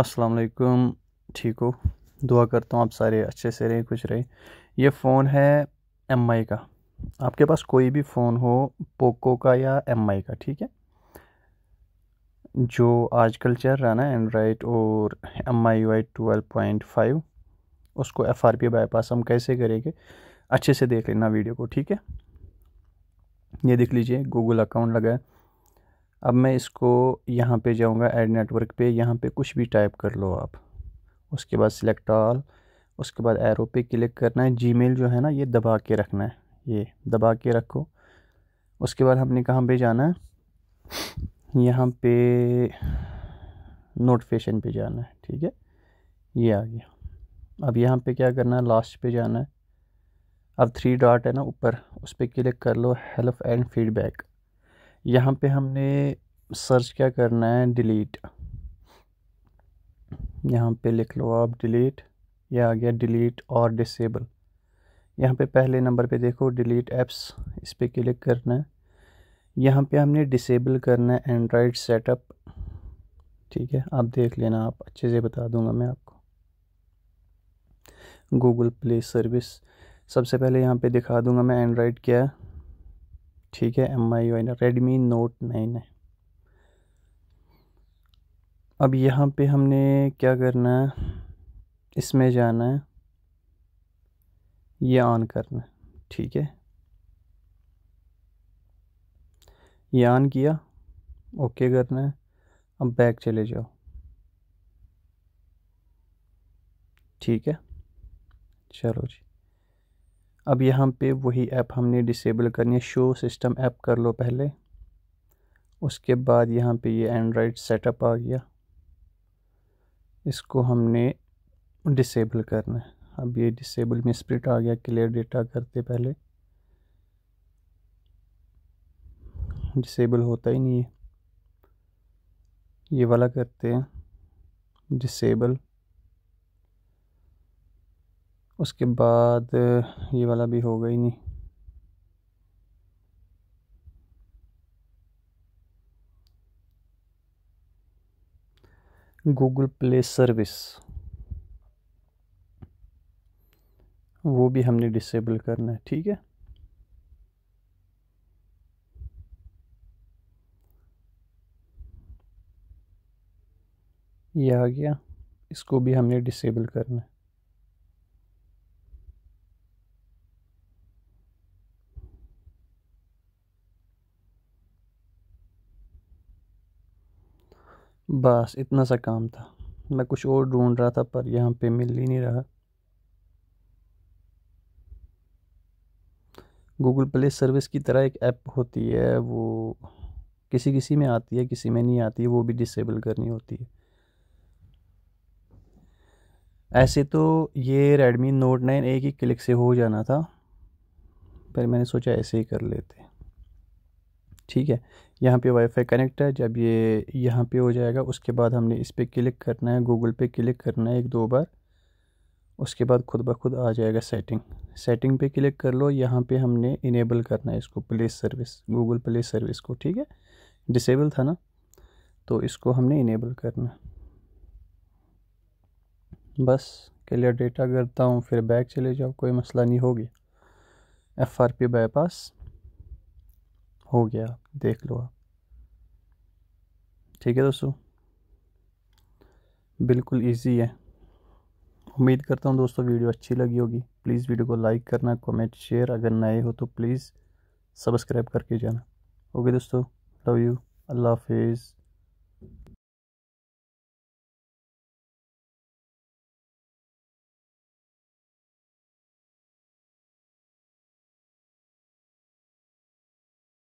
अस्सलाम वालेकुम ठीक हो दुआ करता हूँ आप सारे अच्छे से रहे खुश रहे ये फ़ोन है एम आई का आपके पास कोई भी फ़ोन हो पोको का या एम आई का ठीक है जो आजकल चल रहा है ना एंड्राइड और M I Y twelve point five उसको एफ आर पी बाईपास हम कैसे करेंगे अच्छे से देख लेना वीडियो को ठीक है ये देख लीजिए गूगल अकाउंट लगा है अब मैं इसको यहाँ पे जाऊँगा एड नेटवर्क पे यहाँ पे कुछ भी टाइप कर लो आप उसके बाद सिलेक्ट ऑल उसके बाद एरो पे क्लिक करना है जी जो है ना ये दबा के रखना है ये दबा के रखो उसके बाद हमने कहाँ पे जाना है यहाँ पे नोटिफिकेशन पे जाना है ठीक है ये आ गया अब यहाँ पे क्या करना है लास्ट पे जाना है अब थ्री डॉट है ना ऊपर उस पर क्लिक कर लो हेल्प एंड फीडबैक यहाँ पे हमने सर्च क्या करना है डिलीट यहाँ पे लिख लो आप डिलीट या आ गया डिलीट और डिसेबल यहाँ पे पहले नंबर पे देखो डिलीट एप्स इस पर क्लिक करना है यहाँ पे हमने डिसेबल करना है एंड्राइड सेटअप ठीक है आप देख लेना आप अच्छे से बता दूंगा मैं आपको गूगल प्ले सर्विस सबसे पहले यहाँ पे दिखा दूंगा मैं एंड्राइड क्या है ठीक है M I Y Redmi Note nine है अब यहाँ पे हमने क्या करना है इसमें जाना है ये ऑन करना है ठीक है ये ऑन किया ओके करना है अब बैक चले जाओ ठीक है चलो जी अब यहाँ पे वही ऐप हमने डिसेबल करनी है शो सिस्टम ऐप कर लो पहले उसके बाद यहाँ पे ये एंड्राइड सेटअप आ गया इसको हमने डिसेबल करना है अब ये डिसेबल में स्प्रिट आ गया क्लियर डेटा करते पहले डिसेबल होता ही नहीं है ये वाला करते हैं डिसेबल उसके बाद ये वाला भी होगा ही नहीं गूगल प्ले सर्विस वो भी हमने डिसेबल करना है ठीक है ये आ गया इसको भी हमने डिसेबल करना है बस इतना सा काम था मैं कुछ और ढूंढ रहा था पर यहाँ पे मिल ही नहीं रहा गूगल प्ले सर्विस की तरह एक ऐप होती है वो किसी किसी में आती है किसी में नहीं आती है वो भी डिसेबल करनी होती है ऐसे तो ये रेडमी नोट नाइन ए की क्लिक से हो जाना था पर मैंने सोचा ऐसे ही कर लेते ठीक है यहाँ पे वाईफाई कनेक्ट है जब ये यहाँ पे हो जाएगा उसके बाद हमने इस पर क्लिक करना है गूगल पे क्लिक करना है एक दो बार उसके बाद खुद ब खुद आ जाएगा सेटिंग सेटिंग पे क्लिक कर लो यहाँ पे हमने इनेबल करना है इसको play service Google play service को ठीक है डिसेबल था ना तो इसको हमने इनेबल करना है बस क्लियर डेटा करता हूँ फिर बैक चले जाओ कोई मसला नहीं होगी एफ आर पी बाईपास हो गया देख लो आप ठीक है दोस्तों बिल्कुल इजी है उम्मीद करता हूँ दोस्तों वीडियो अच्छी लगी होगी प्लीज़ वीडियो को लाइक करना कमेंट शेयर अगर नए हो तो प्लीज़ सब्सक्राइब करके जाना ओके दोस्तों लव यू अल्लाह हाफिज़